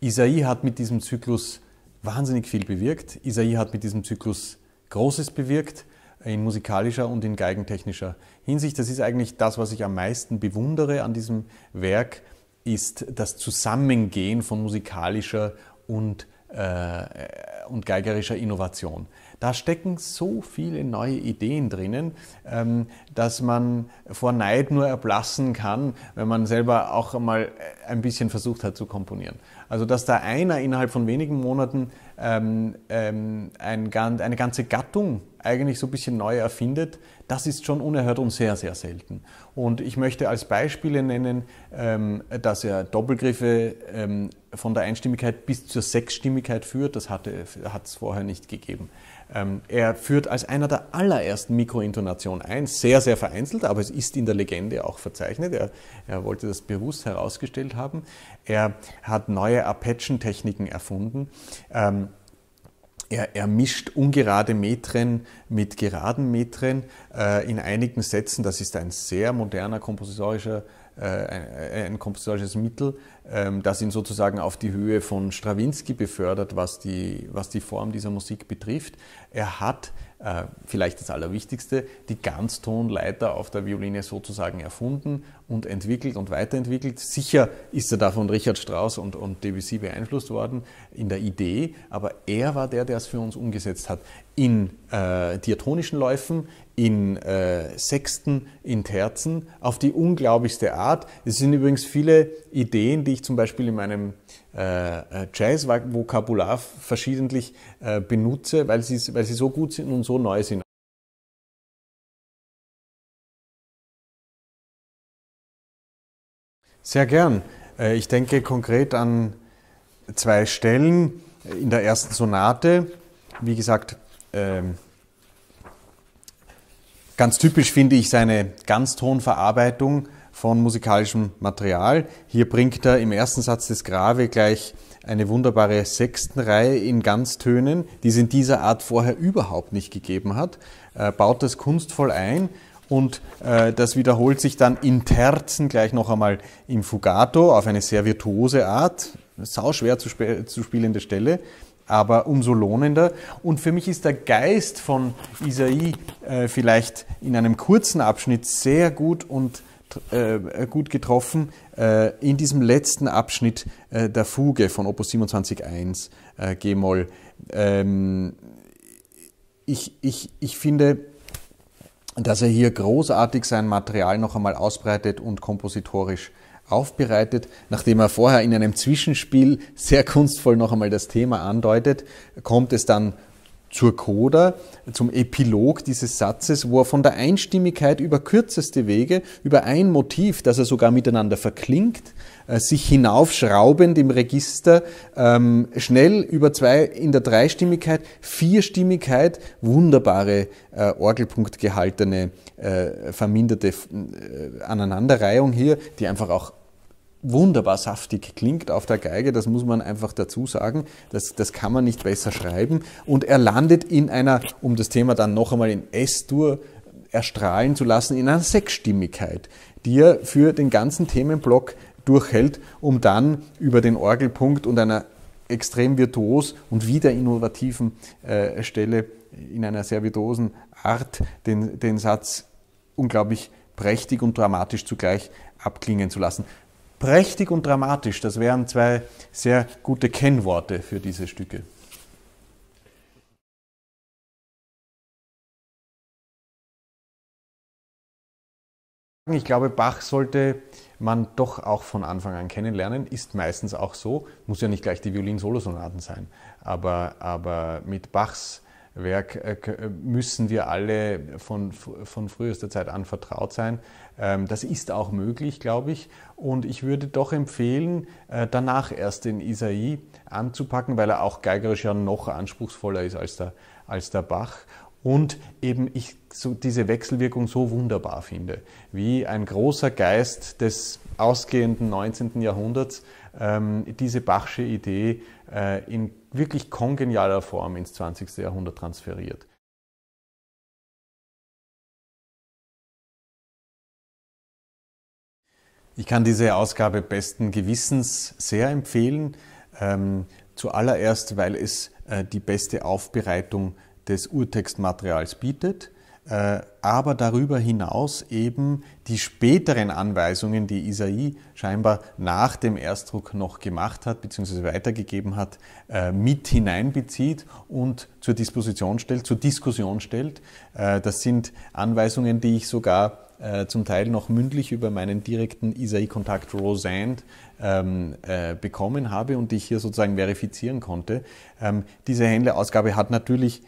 Isai hat mit diesem Zyklus wahnsinnig viel bewirkt. Isai hat mit diesem Zyklus Großes bewirkt, in musikalischer und in geigentechnischer Hinsicht. Das ist eigentlich das, was ich am meisten bewundere an diesem Werk, ist das Zusammengehen von musikalischer und äh, und geigerischer Innovation. Da stecken so viele neue Ideen drinnen, ähm, dass man vor Neid nur erblassen kann, wenn man selber auch mal äh, ein bisschen versucht hat zu komponieren. Also dass da einer innerhalb von wenigen Monaten ähm, ähm, eine ganze Gattung eigentlich so ein bisschen neu erfindet, das ist schon unerhört und sehr, sehr selten. Und ich möchte als Beispiele nennen, ähm, dass er Doppelgriffe ähm, von der Einstimmigkeit bis zur Sechsstimmigkeit führt. Das hat es vorher nicht gegeben. Ähm, er führt als einer der allerersten Mikrointonationen ein, sehr, sehr vereinzelt, aber es ist in der Legende auch verzeichnet. Er, er wollte das bewusst herausgestellt haben. Er hat neue Apachen-Techniken erfunden. Er, er, mischt ungerade Metren mit geraden Metren äh, in einigen Sätzen. Das ist ein sehr moderner kompositorischer, äh, ein, kompositorisches Mittel, ähm, das ihn sozusagen auf die Höhe von Stravinsky befördert, was die, was die Form dieser Musik betrifft. Er hat äh, vielleicht das Allerwichtigste, die Ganztonleiter auf der Violine sozusagen erfunden und entwickelt und weiterentwickelt. Sicher ist er da von Richard Strauss und, und Debussy beeinflusst worden in der Idee, aber er war der, der es für uns umgesetzt hat in äh, diatonischen Läufen, in äh, Sexten, in Terzen, auf die unglaublichste Art. Es sind übrigens viele Ideen, die ich zum Beispiel in meinem äh, äh Jazz-Vokabular verschiedentlich äh, benutze, weil sie, weil sie so gut sind und so neu sind. Sehr gern. Äh, ich denke konkret an zwei Stellen in der ersten Sonate. Wie gesagt, ähm, ganz typisch finde ich seine Ganztonverarbeitung von musikalischem Material. Hier bringt er im ersten Satz des Grave gleich eine wunderbare Sechstenreihe in Ganztönen, die es in dieser Art vorher überhaupt nicht gegeben hat, äh, baut das kunstvoll ein und äh, das wiederholt sich dann in Terzen gleich noch einmal im Fugato auf eine sehr virtuose Art, sau schwer zu, sp zu spielende Stelle aber umso lohnender. Und für mich ist der Geist von Isai äh, vielleicht in einem kurzen Abschnitt sehr gut und äh, gut getroffen äh, in diesem letzten Abschnitt äh, der Fuge von Opus 27.1 äh, G-Moll. Ähm, ich, ich, ich finde, dass er hier großartig sein Material noch einmal ausbreitet und kompositorisch äh, aufbereitet, nachdem er vorher in einem Zwischenspiel sehr kunstvoll noch einmal das Thema andeutet, kommt es dann zur Coda, zum Epilog dieses Satzes, wo er von der Einstimmigkeit über kürzeste Wege, über ein Motiv, das er sogar miteinander verklingt, äh, sich hinaufschraubend im Register, ähm, schnell über zwei in der Dreistimmigkeit, Vierstimmigkeit, wunderbare äh, Orgelpunktgehaltene, äh, verminderte äh, Aneinanderreihung hier, die einfach auch wunderbar saftig klingt auf der Geige, das muss man einfach dazu sagen, das, das kann man nicht besser schreiben. Und er landet in einer, um das Thema dann noch einmal in S-Dur erstrahlen zu lassen, in einer Sechsstimmigkeit, die er für den ganzen Themenblock durchhält, um dann über den Orgelpunkt und einer extrem virtuos und wieder innovativen äh, Stelle in einer sehr virtuosen Art den, den Satz unglaublich prächtig und dramatisch zugleich abklingen zu lassen. Prächtig und dramatisch, das wären zwei sehr gute Kennworte für diese Stücke. Ich glaube, Bach sollte man doch auch von Anfang an kennenlernen, ist meistens auch so, muss ja nicht gleich die Violin-Solosonaten sein, aber, aber mit Bachs Werk äh, äh, müssen wir alle von, von frühester Zeit an vertraut sein. Ähm, das ist auch möglich, glaube ich. Und ich würde doch empfehlen, äh, danach erst den Isai anzupacken, weil er auch geigerisch ja noch anspruchsvoller ist als der, als der Bach und eben ich so diese Wechselwirkung so wunderbar finde, wie ein großer Geist des ausgehenden 19. Jahrhunderts ähm, diese Bachsche Idee äh, in wirklich kongenialer Form ins 20. Jahrhundert transferiert. Ich kann diese Ausgabe besten Gewissens sehr empfehlen. Ähm, zuallererst, weil es äh, die beste Aufbereitung des Urtextmaterials bietet, äh, aber darüber hinaus eben die späteren Anweisungen, die Isai scheinbar nach dem Erstdruck noch gemacht hat bzw. weitergegeben hat, äh, mit hineinbezieht und zur Disposition stellt, zur Diskussion stellt. Äh, das sind Anweisungen, die ich sogar zum Teil noch mündlich über meinen direkten Isai-Kontakt Rosand ähm, äh, bekommen habe und die ich hier sozusagen verifizieren konnte. Ähm, diese Händlerausgabe hat natürlich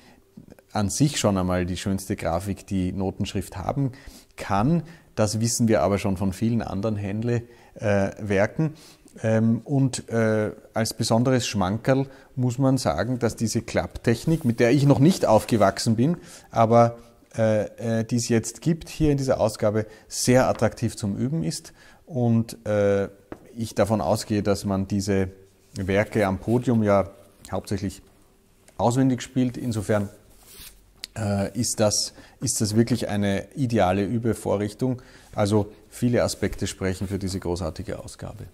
an sich schon einmal die schönste Grafik, die Notenschrift haben kann. Das wissen wir aber schon von vielen anderen Händle-Werken. Äh, ähm, und äh, als besonderes Schmankerl muss man sagen, dass diese Klapptechnik, mit der ich noch nicht aufgewachsen bin, aber äh, äh die es jetzt gibt hier in dieser Ausgabe, sehr attraktiv zum Üben ist. Und äh, ich davon ausgehe, dass man diese Werke am Podium ja hauptsächlich auswendig spielt. Insofern äh, ist das, ist das wirklich eine ideale Übevorrichtung. Also viele Aspekte sprechen für diese großartige Ausgabe.